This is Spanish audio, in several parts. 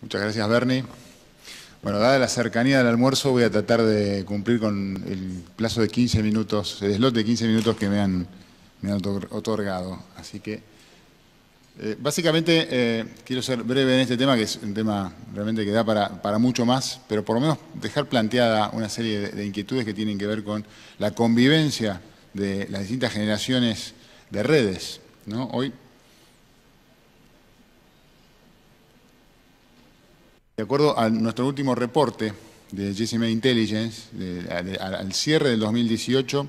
Muchas gracias, Bernie. Bueno, dada la cercanía del almuerzo, voy a tratar de cumplir con el plazo de 15 minutos, el slot de 15 minutos que me han, otorgado. Así que, eh, básicamente, eh, quiero ser breve en este tema, que es un tema realmente que da para, mucho más, pero por lo menos dejar planteada una serie de, de inquietudes que tienen que ver con la convivencia de las distintas generaciones de redes. ¿no? Hoy De acuerdo a nuestro último reporte de GCMA Intelligence, al cierre del 2018,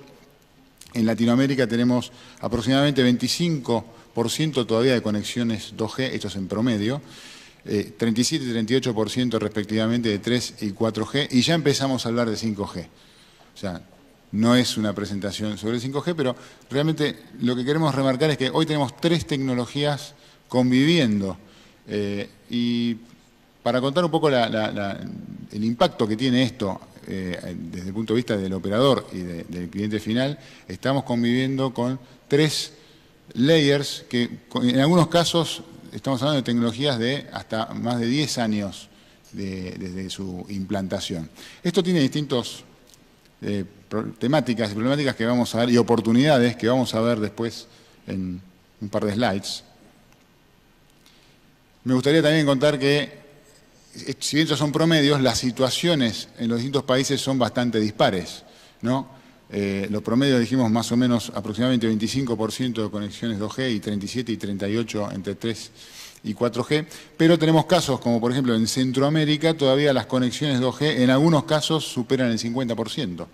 en Latinoamérica tenemos aproximadamente 25% todavía de conexiones 2G, hechos en promedio, 37 eh, y 38% respectivamente de 3 y 4G, y ya empezamos a hablar de 5G. O sea, no es una presentación sobre 5G, pero realmente lo que queremos remarcar es que hoy tenemos tres tecnologías conviviendo eh, para contar un poco el impacto que tiene esto eh, desde el punto de vista del operador y del cliente final, estamos conviviendo con tres layers que en algunos casos estamos hablando de tecnologías de hasta más de 10 años de, desde su implantación. Esto tiene distintas eh, temáticas y problemáticas que vamos a ver y oportunidades que vamos a ver después en un par de slides. Me gustaría también contar que eh, si bien estos son promedios, las situaciones en los distintos países son bastante dispares, eh, los promedios dijimos más o menos aproximadamente 25% de conexiones 2G y 37 y 38 entre 3 y 4G, pero tenemos casos como por ejemplo en Centroamérica todavía las conexiones 2G en algunos casos superan el 50%.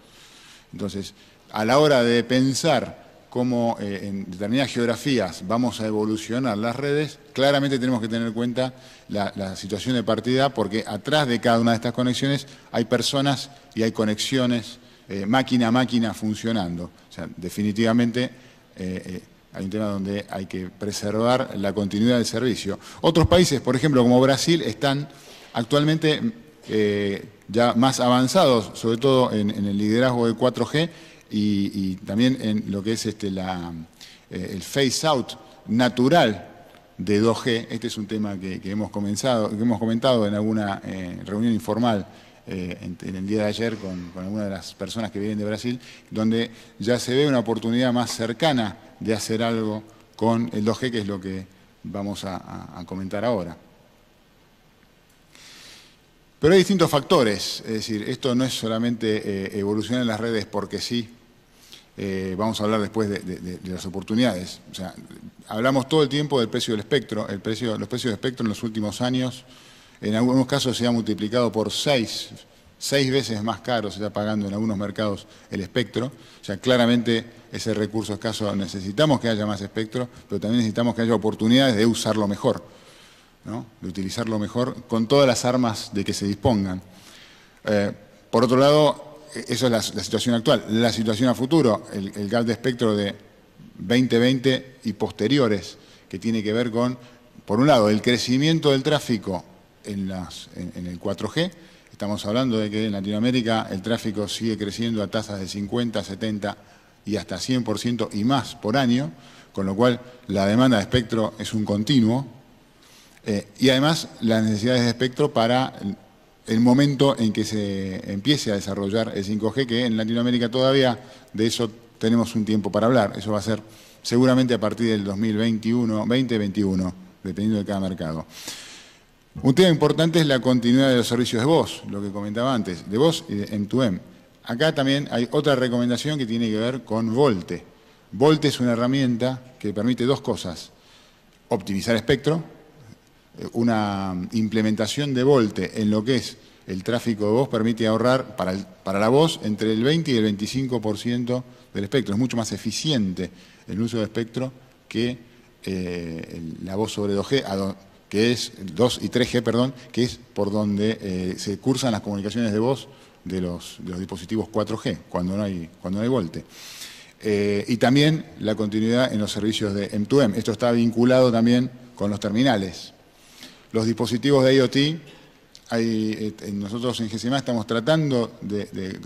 Entonces, a la hora de pensar cómo eh, en determinadas geografías vamos a evolucionar las redes, claramente tenemos que tener en cuenta la, situación de partida porque atrás de cada una de estas conexiones hay personas y hay conexiones eh, máquina a máquina funcionando. O sea, definitivamente eh, hay un tema donde hay que preservar la continuidad del servicio. Otros países, por ejemplo, como Brasil, están actualmente ya más avanzados, sobre todo en, en el liderazgo de 4G, y, también en lo que es este, eh, el face out natural de 2G. Este es un tema que, hemos, comenzado, que hemos comentado en alguna eh, reunión informal eh, en, el día de ayer con, algunas de las personas que vienen de Brasil, donde ya se ve una oportunidad más cercana de hacer algo con el 2G, que es lo que vamos a comentar ahora. Pero hay distintos factores, es decir, esto no es solamente eh, evolucionar en las redes porque sí, eh, vamos a hablar después de, las oportunidades. O sea, hablamos todo el tiempo del precio del espectro, el precio, los precios del espectro en los últimos años, en algunos casos se ha multiplicado por seis, seis veces más caro se está pagando en algunos mercados el espectro, o sea, claramente ese recurso escaso necesitamos que haya más espectro, pero también necesitamos que haya oportunidades de usarlo mejor de utilizarlo mejor con todas las armas de que se dispongan. Eh, por otro lado, e-, eso es la, situación actual. La situación a futuro, el, el de espectro de 2020 y posteriores, que tiene que ver con, por un lado, el crecimiento del tráfico en, las, en, el 4G. Estamos hablando de que en Latinoamérica el tráfico sigue creciendo a tasas de 50, 70 y hasta 100% y más por año, con lo cual la demanda de espectro es un continuo eh, y además las necesidades de espectro para el momento en que se empiece a desarrollar el 5G, que en Latinoamérica todavía de eso tenemos un tiempo para hablar. Eso va a ser seguramente a partir del 2021, 2021, dependiendo de cada mercado. Un tema importante es la continuidad de los servicios de voz, lo que comentaba antes, de voz y de M2M. Acá también hay otra recomendación que tiene que ver con Volte. Volte es una herramienta que permite dos cosas, optimizar espectro, una implementación de Volte en lo que es el tráfico de voz permite ahorrar para, la voz entre el 20 y el 25% del espectro. Es mucho más eficiente el uso de espectro que eh, la voz sobre 2G, que es 2 y 3G, perdón, que es por donde eh, se cursan las comunicaciones de voz de los, dispositivos 4G, cuando no hay, volte. Eh, y también la continuidad en los servicios de M2M. Esto está vinculado también con los terminales los dispositivos de IoT, eh, nosotros en GCMA estamos tratando de,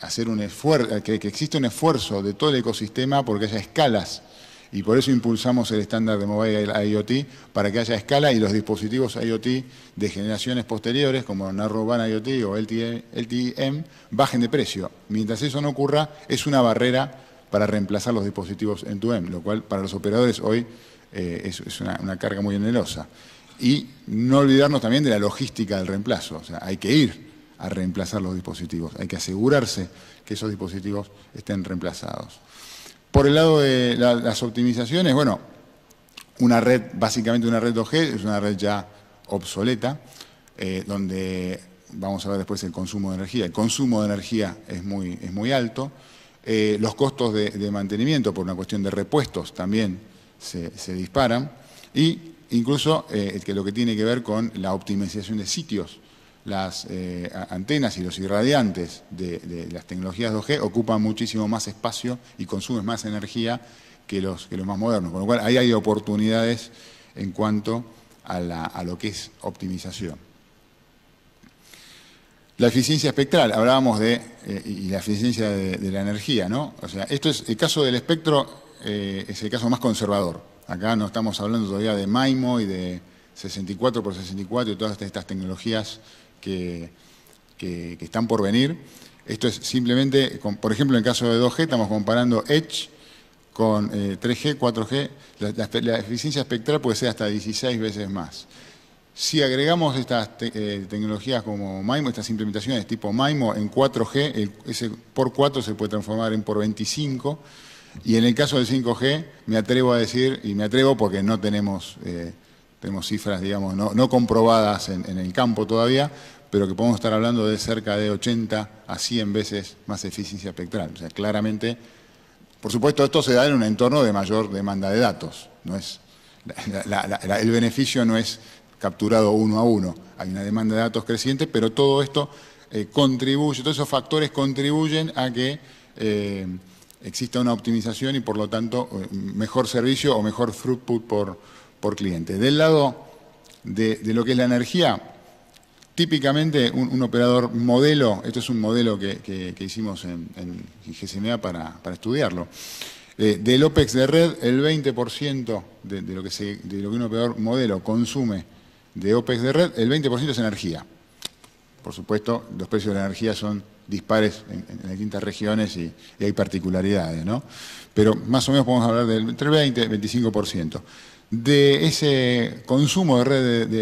hacer un esfuerzo, que, que exista un esfuerzo de todo el ecosistema porque haya escalas y por eso impulsamos el estándar de Mobile IoT para que haya escala y los dispositivos IoT de generaciones posteriores, como Narrowband IoT o LTM, e, e bajen de precio. Mientras eso no ocurra, es una barrera para reemplazar los dispositivos en tu m lo cual para los operadores hoy eh, es, una, una carga muy onerosa. Y no olvidarnos también de la logística del reemplazo. O sea, hay que ir a reemplazar los dispositivos, hay que asegurarse que esos dispositivos estén reemplazados. Por el lado de las optimizaciones, bueno, una red, básicamente una red 2G, es una red ya obsoleta, eh, donde vamos a ver después el consumo de energía. El consumo de energía es muy, es muy alto. Eh, los costos de, mantenimiento por una cuestión de repuestos también se, disparan. Y incluso eh, que lo que tiene que ver con la optimización de sitios. Las eh, antenas y los irradiantes de, las tecnologías 2G ocupan muchísimo más espacio y consumen más energía que los, más modernos. Con lo cual, ahí hay oportunidades en cuanto a, la, lo que es optimización. La eficiencia espectral, hablábamos de, eh, y la eficiencia de, de, la energía, ¿no? O sea, esto es, el caso del espectro es el caso más conservador Acá no estamos hablando todavía de MIMO y de 64 por 64 y todas estas tecnologías que, están por venir. Esto es simplemente, por ejemplo, en caso de 2G, estamos comparando Edge con 3G, eh, 4G. La, eficiencia espectral puede ser hasta 16 veces más. Si agregamos estas eh, tecnologías como MIMO, estas implementaciones tipo MIMO en 4G, ese por 4 se puede transformar en por 25 y en el caso del 5G, me atrevo a decir, y me atrevo porque no tenemos, eh, tenemos cifras, digamos, no, comprobadas en, el campo todavía, pero que podemos estar hablando de cerca de 80 a 100 veces más eficiencia espectral. O sea, claramente, por supuesto, esto se da en un entorno de mayor demanda de datos. No es, el beneficio no es capturado uno a uno. Hay una demanda de datos creciente, pero todo esto eh, contribuye, todos esos factores contribuyen a que... Eh, exista una optimización y por lo tanto eh, mejor servicio o mejor throughput por, por cliente. Del lado de, lo que es la energía, típicamente un, operador modelo, esto es un modelo que, hicimos en, en GCMA para, estudiarlo, eh, del OPEX de red, el 20% de, lo que de lo que un operador modelo consume de OPEX de red, el 20% es energía. Por supuesto, los precios de la energía son dispares en, distintas regiones y, hay particularidades, ¿no? Pero más o menos podemos hablar del entre 20 25%. De ese consumo de red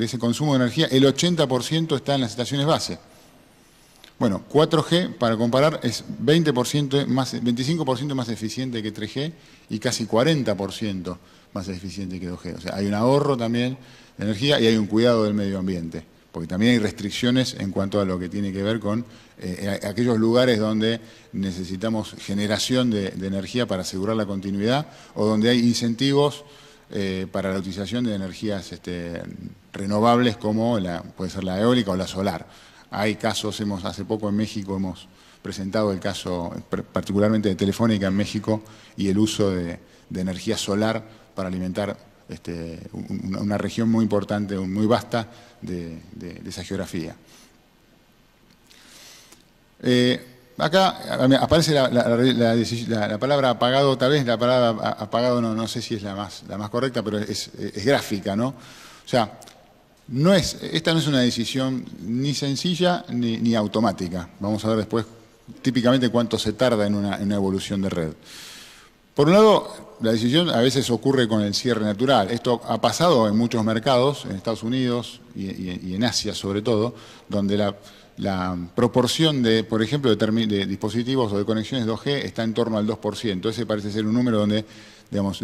ese consumo de energía, el 80% está en las estaciones base. Bueno, 4G, para comparar, es 20% más, 25% más eficiente que 3G y casi 40% más eficiente que 2G. O sea, hay un ahorro también de energía y hay un cuidado del medio ambiente porque también hay restricciones en cuanto a lo que tiene que ver con eh, eh, aquellos lugares donde necesitamos generación de, energía para asegurar la continuidad o donde hay incentivos eh, para la utilización de energías este, renovables como puede ser la eólica o la solar. Hay casos, hemos, hace poco en México hemos presentado el caso particularmente de Telefónica en México y el uso de, de energía solar para alimentar este, una, región muy importante, muy vasta de, esa geografía. Eh, acá aparece la, palabra apagado, tal vez la palabra apagado no, sé si es la más, correcta, pero es, gráfica, ¿no? O sea, no es, esta no es una decisión ni sencilla ni, automática. Vamos a ver después típicamente cuánto se tarda en una evolución de red. Por un lado, la decisión a veces ocurre con el cierre natural. Esto ha pasado en muchos mercados, en Estados Unidos y, en Asia sobre todo, donde la, proporción de, por ejemplo, de, de dispositivos o de conexiones 2G está en torno al 2%. Ese parece ser un número donde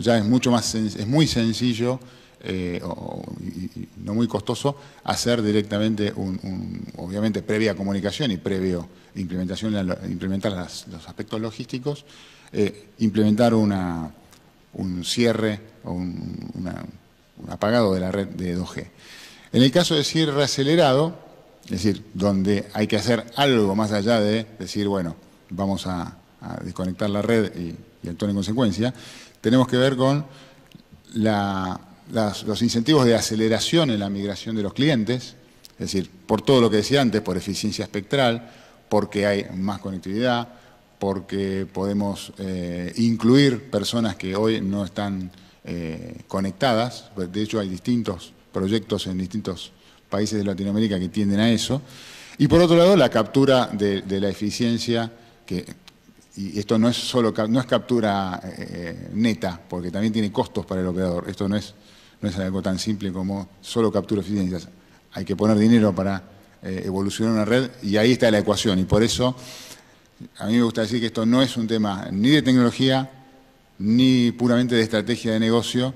ya es mucho más, es muy sencillo eh, y, no muy costoso hacer directamente, un, obviamente previa comunicación y previo implementación, implementar los aspectos logísticos, eh, implementar una, un cierre o un, apagado de la red de 2G. En el caso de cierre acelerado, es decir, donde hay que hacer algo más allá de decir, bueno, vamos a, desconectar la red y, y actuar en consecuencia, tenemos que ver con los incentivos de aceleración en la migración de los clientes, es decir, por todo lo que decía antes, por eficiencia espectral, porque hay más conectividad, porque podemos eh, incluir personas que hoy no están eh, conectadas. De hecho, hay distintos proyectos en distintos países de Latinoamérica que tienden a eso. Y por otro lado, la captura de, de la eficiencia que y esto no es solo no es captura eh, neta, porque también tiene costos para el operador. Esto no es, no es algo tan simple como solo captura eficiencias. Hay que poner dinero para eh, evolucionar una red y ahí está la ecuación. Y por eso a mí me gusta decir que esto no es un tema ni de tecnología, ni puramente de estrategia de negocio,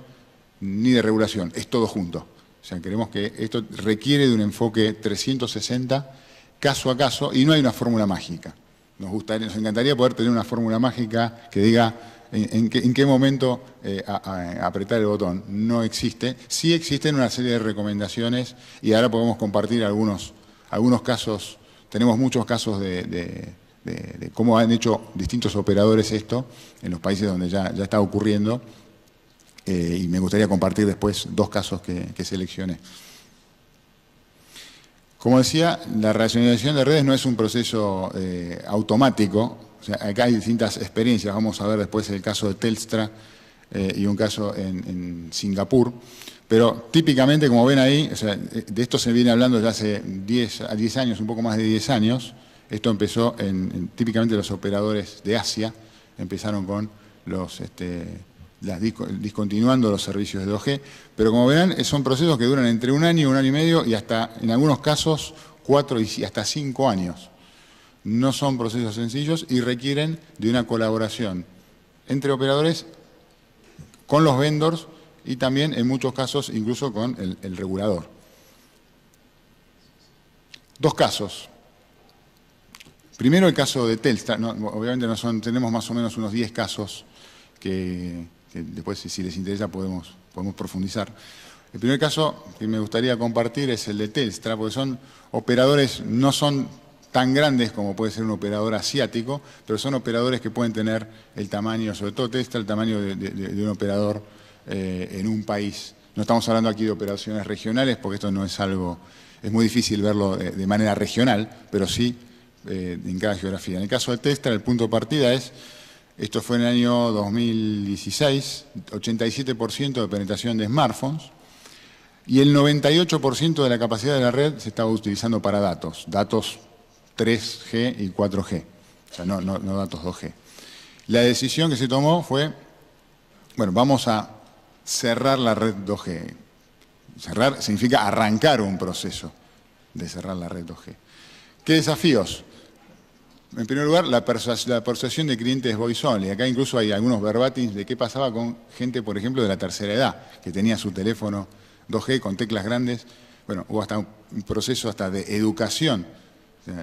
ni de regulación. Es todo junto. O sea, queremos que esto requiere de un enfoque 360, caso a caso, y no hay una fórmula mágica. Nos, gustaría, nos encantaría poder tener una fórmula mágica que diga en, qué, momento eh, apretar el botón. No existe. Sí existen una serie de recomendaciones y ahora podemos compartir algunos, algunos casos. Tenemos muchos casos de, cómo han hecho distintos operadores esto en los países donde ya, está ocurriendo. Eh, y me gustaría compartir después dos casos que, que seleccioné. Como decía, la racionalización de redes no es un proceso eh, automático, sea, acá hay distintas experiencias, vamos a ver después el caso de Telstra eh, y un caso en, Singapur, pero típicamente, como ven ahí, eh, de esto se viene hablando desde hace 10 años, un poco más de 10 años, esto empezó en, típicamente los operadores de Asia, empezaron con los... Este, discontinuando los servicios de 2G, pero como verán eh, son procesos que duran entre un año, y un año y medio y hasta en algunos casos cuatro y hasta cinco años. No son procesos sencillos y requieren de una colaboración entre operadores, con los vendors y también en muchos casos incluso con el, regulador. Dos casos. Primero el caso de Telstra, obviamente tenemos más o menos unos 10 casos que, que después si les interesa podemos, podemos profundizar. El primer caso que me gustaría compartir es el de Telstra, porque son operadores, no son tan grandes como puede ser un operador asiático, pero son operadores que pueden tener el tamaño, sobre todo Telstra, el tamaño de, un operador eh, en un país. No estamos hablando aquí de operaciones regionales, porque esto no es algo, es muy difícil verlo de, manera regional, pero sí eh, en cada geografía. En el caso de Telstra, el punto de partida es esto fue en el año 2016, 87% de penetración de smartphones y el 98% de la capacidad de la red se estaba utilizando para datos, datos 3G y 4G, o sea, no, no datos 2G. La decisión que se tomó fue, bueno, vamos a cerrar la red 2G. Cerrar significa arrancar un proceso de cerrar la red 2G. ¿Qué desafíos? En primer lugar, la, persuasión de clientes voice only. Acá incluso hay algunos verbatim de qué pasaba con gente, por ejemplo, de la tercera edad, que tenía su teléfono 2G con teclas grandes. Bueno, hubo hasta un proceso hasta de educación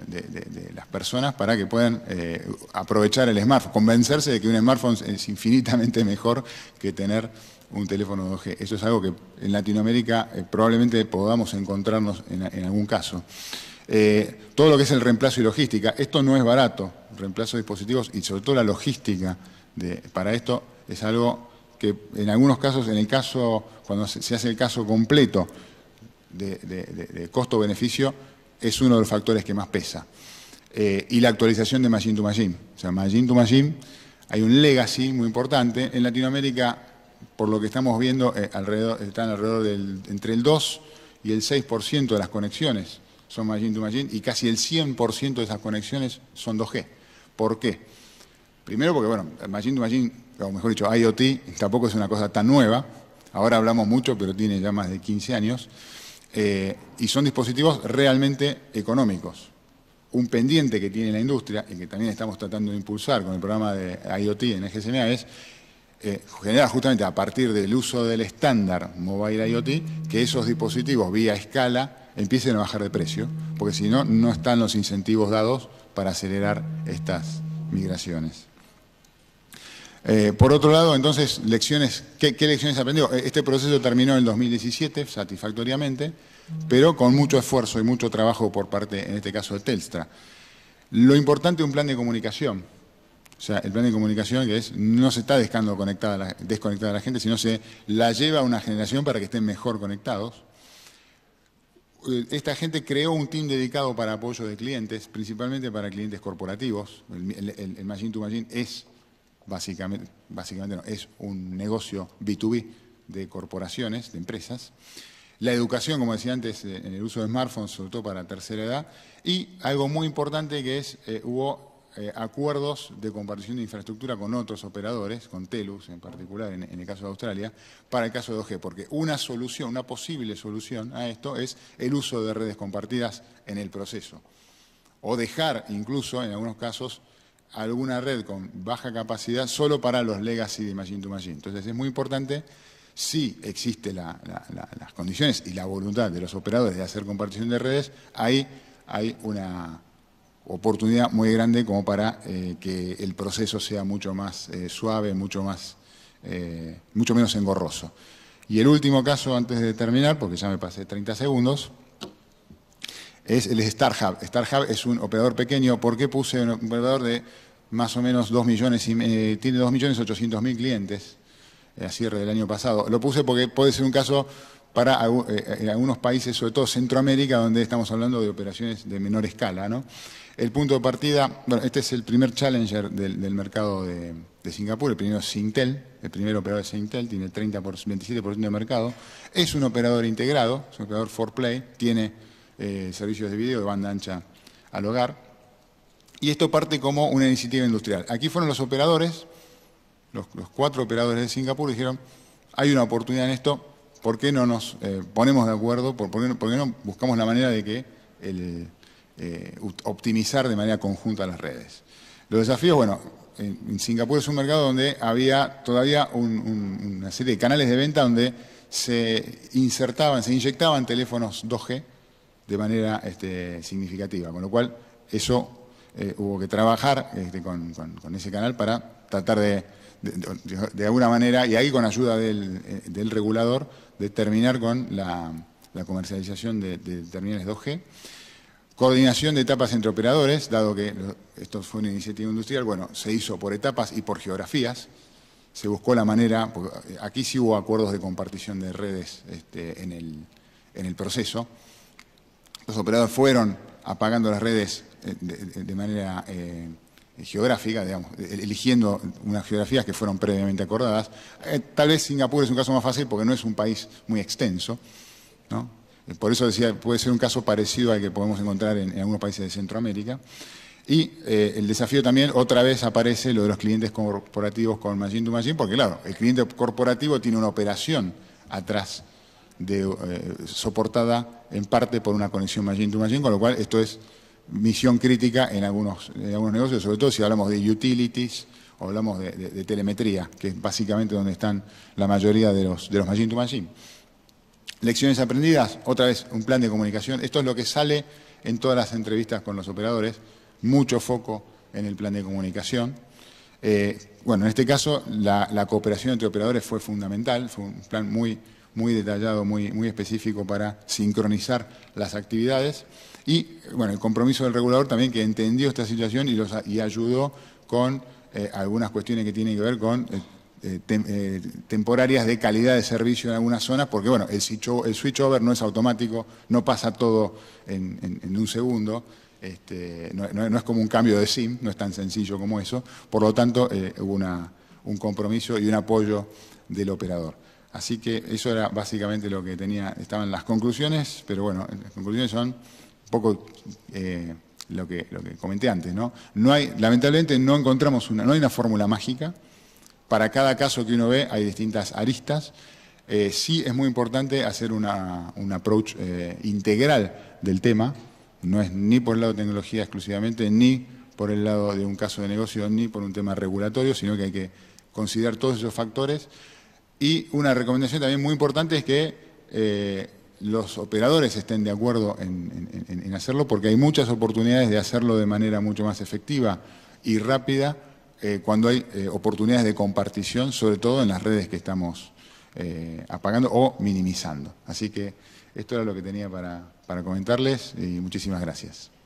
de, las personas para que puedan eh, aprovechar el smartphone, convencerse de que un smartphone es infinitamente mejor que tener un teléfono 2G. Eso es algo que en Latinoamérica eh, probablemente podamos encontrarnos en algún caso. Eh, todo lo que es el reemplazo y logística, esto no es barato, reemplazo de dispositivos y sobre todo la logística para esto es algo que en algunos casos, en el caso, cuando se hace el caso completo de, costo-beneficio, es uno de los factores que más pesa. Eh, y la actualización de Machine to Machine. O sea, Machine to Machine, hay un legacy muy importante. En Latinoamérica, por lo que estamos viendo, eh, alrededor, están alrededor del, entre el 2 y el 6% de las conexiones son machine to machine y casi el 100% de esas conexiones son 2G. ¿Por qué? Primero porque, bueno, machine to machine, o mejor dicho, IoT, tampoco es una cosa tan nueva. Ahora hablamos mucho, pero tiene ya más de 15 años. Eh, y son dispositivos realmente económicos. Un pendiente que tiene la industria y que también estamos tratando de impulsar con el programa de IoT en EGSMA, es eh, genera justamente a partir del uso del estándar Mobile IoT, que esos dispositivos vía escala empiecen a bajar de precio, porque si no, no están los incentivos dados para acelerar estas migraciones. Eh, por otro lado, entonces, lecciones, ¿qué, lecciones aprendió? E, este proceso terminó en 2017, satisfactoriamente, pero con mucho esfuerzo y mucho trabajo por parte, en este caso, de Telstra. Lo importante es un plan de comunicación, o sea, el plan de comunicación que es, no se está desconectando conectada desconectada a la gente, sino se la lleva a una generación para que estén mejor conectados. Eh, esta gente creó un team dedicado para apoyo de clientes, principalmente para clientes corporativos. El, el, Machine to Machine es básicamente, básicamente no, es un negocio B2B de corporaciones, de empresas. La educación, como decía antes, eh, en el uso de smartphones, sobre todo para tercera edad. Y algo muy importante que es, eh, hubo eh, acuerdos de compartición de infraestructura con otros operadores, con TELUS en particular, en, el caso de Australia, para el caso de 2G, porque una solución, una posible solución a esto es el uso de redes compartidas en el proceso. O dejar incluso, en algunos casos, alguna red con baja capacidad solo para los legacy de machine to machine. Entonces es muy importante si existe existen las condiciones y la voluntad de los operadores de hacer compartición de redes, ahí hay una, oportunidad muy grande como para eh, que el proceso sea mucho más eh, suave, mucho, más, eh, mucho menos engorroso. Y el último caso, antes de terminar, porque ya me pasé 30 segundos, es el StarHub. StarHub es un operador pequeño. ¿Por qué puse un operador de más o menos 2 millones, y, tiene 2 millones 800 mil clientes a cierre del año pasado? Lo puse porque puede ser un caso para eh, eh, algunos países, sobre todo Centroamérica, donde estamos hablando de operaciones de menor escala. ¿no? El punto de partida, bueno, este es el primer challenger del, mercado de, Singapur, el primero SINTEL, el primer operador de Singtel, tiene 30 por, 27% de mercado, es un operador integrado, es un operador for play, tiene eh, servicios de video de banda ancha al hogar, y esto parte como una iniciativa industrial. Aquí fueron los operadores, los, los cuatro operadores de Singapur, dijeron, hay una oportunidad en esto, ¿por qué no nos eh, ponemos de acuerdo? ¿Por, qué no, buscamos la manera de que eh, optimizar de manera conjunta las redes? Los desafíos, bueno, en, Singapur es un mercado donde había todavía una serie de canales de venta donde se insertaban, se inyectaban teléfonos 2G de manera este, significativa, con lo cual eso eh, hubo que trabajar este, con ese canal para tratar de de, alguna manera, y ahí con ayuda del, eh, regulador, de terminar con la, comercialización de, terminales 2G. Coordinación de etapas entre operadores, dado que esto fue una iniciativa industrial, bueno, se hizo por etapas y por geografías. Se buscó la manera, eh, aquí sí hubo acuerdos de compartición de redes este, en, el, proceso. Los operadores fueron apagando las redes eh, de, manera eh, geográfica, digamos, e-, eligiendo unas geografías que fueron previamente acordadas. Eh, tal vez Singapur es un caso más fácil porque no es un país muy extenso, ¿no? Eh, por eso decía, puede ser un caso parecido al que podemos encontrar en, algunos países de Centroamérica. Y el desafío también, otra vez aparece lo de los clientes corporativos con machine to machine, porque claro, el cliente corporativo tiene una operación atrás soportada en parte por una conexión machine to con lo cual esto es misión crítica en algunos, algunos negocios, sobre todo si hablamos de utilities o hablamos de, telemetría, que es básicamente donde están la mayoría de los, de los machine to machine. Lecciones aprendidas, otra vez un plan de comunicación. Esto es lo que sale en todas las entrevistas con los operadores, mucho foco en el plan de comunicación. Eh, bueno, en este caso la, cooperación entre operadores fue fundamental, fue un plan muy, muy detallado, muy, muy específico para sincronizar las actividades. Y bueno, el compromiso del regulador también que entendió esta situación y, los, y ayudó con eh, algunas cuestiones que tienen que ver con eh, eh, temporarias de calidad de servicio en algunas zonas, porque bueno, el switchover no es automático, no pasa todo en, un segundo, este, no, es como un cambio de SIM, no es tan sencillo como eso, por lo tanto hubo un compromiso y un apoyo del operador. Así que eso era básicamente lo que tenía, estaban las conclusiones, pero bueno, las conclusiones son un poco eh, lo, que, lo comenté antes, ¿no? no hay, lamentablemente no encontramos una, no hay una fórmula mágica. Para cada caso que uno ve hay distintas aristas. Eh, sí es muy importante hacer una, un approach eh, integral del tema. No es ni por el lado de tecnología exclusivamente, ni por el lado de un caso de negocio, ni por un tema regulatorio, sino que hay que considerar todos esos factores. Y una recomendación también muy importante es que los operadores estén de acuerdo en, hacerlo, porque hay muchas oportunidades de hacerlo de manera mucho más efectiva y rápida eh, cuando hay eh, oportunidades de compartición, sobre todo en las redes que estamos eh, apagando o minimizando. Así que esto era lo que tenía para, para comentarles y muchísimas gracias.